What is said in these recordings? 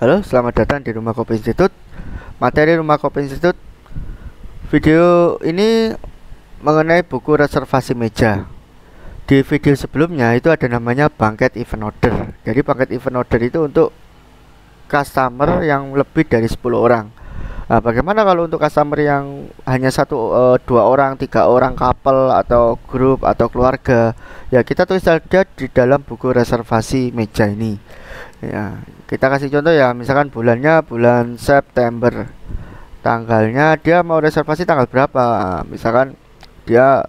Halo, selamat datang di Rumah Kopi Institute. Materi Rumah Kopi Institute video ini mengenai buku reservasi meja. Di video sebelumnya itu ada namanya bangket event order. Jadi bangket event order itu untuk customer yang lebih dari 10 orang. Nah, bagaimana kalau untuk customer yang hanya satu eh, dua orang, tiga orang couple atau grup atau keluarga? Ya, kita tulis saja di dalam buku reservasi meja ini ya kita kasih contoh ya misalkan bulannya bulan September tanggalnya dia mau reservasi tanggal berapa misalkan dia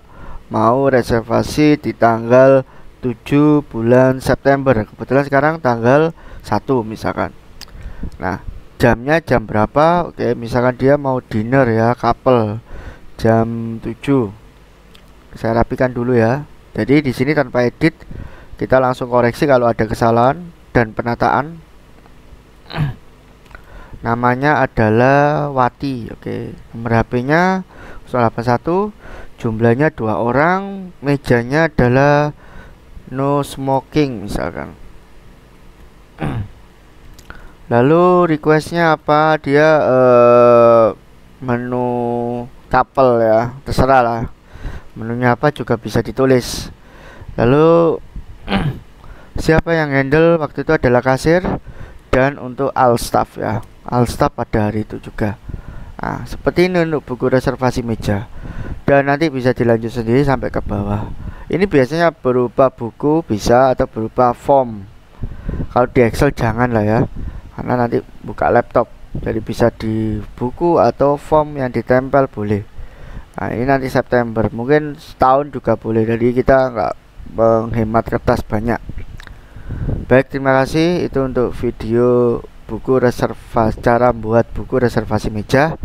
mau reservasi di tanggal 7 bulan September kebetulan sekarang tanggal 1 misalkan nah jamnya jam berapa oke misalkan dia mau dinner ya couple jam 7 saya rapikan dulu ya jadi di sini tanpa edit kita langsung koreksi kalau ada kesalahan dan penataan namanya adalah Wati oke okay. nomor HP-nya 081 jumlahnya dua orang mejanya adalah no smoking misalkan lalu requestnya apa dia uh, menu couple ya terserah lah menunya apa juga bisa ditulis lalu siapa yang handle waktu itu adalah kasir dan untuk all staff ya all staff pada hari itu juga nah, seperti ini untuk buku reservasi meja dan nanti bisa dilanjut sendiri sampai ke bawah ini biasanya berupa buku bisa atau berupa form kalau di Excel jangan lah ya karena nanti buka laptop jadi bisa di buku atau form yang ditempel boleh nah ini nanti September mungkin setahun juga boleh jadi kita nggak menghemat kertas banyak Baik, terima kasih itu untuk video buku reservasi cara buat buku reservasi meja.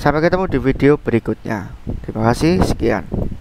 Sampai ketemu di video berikutnya. Terima kasih, sekian.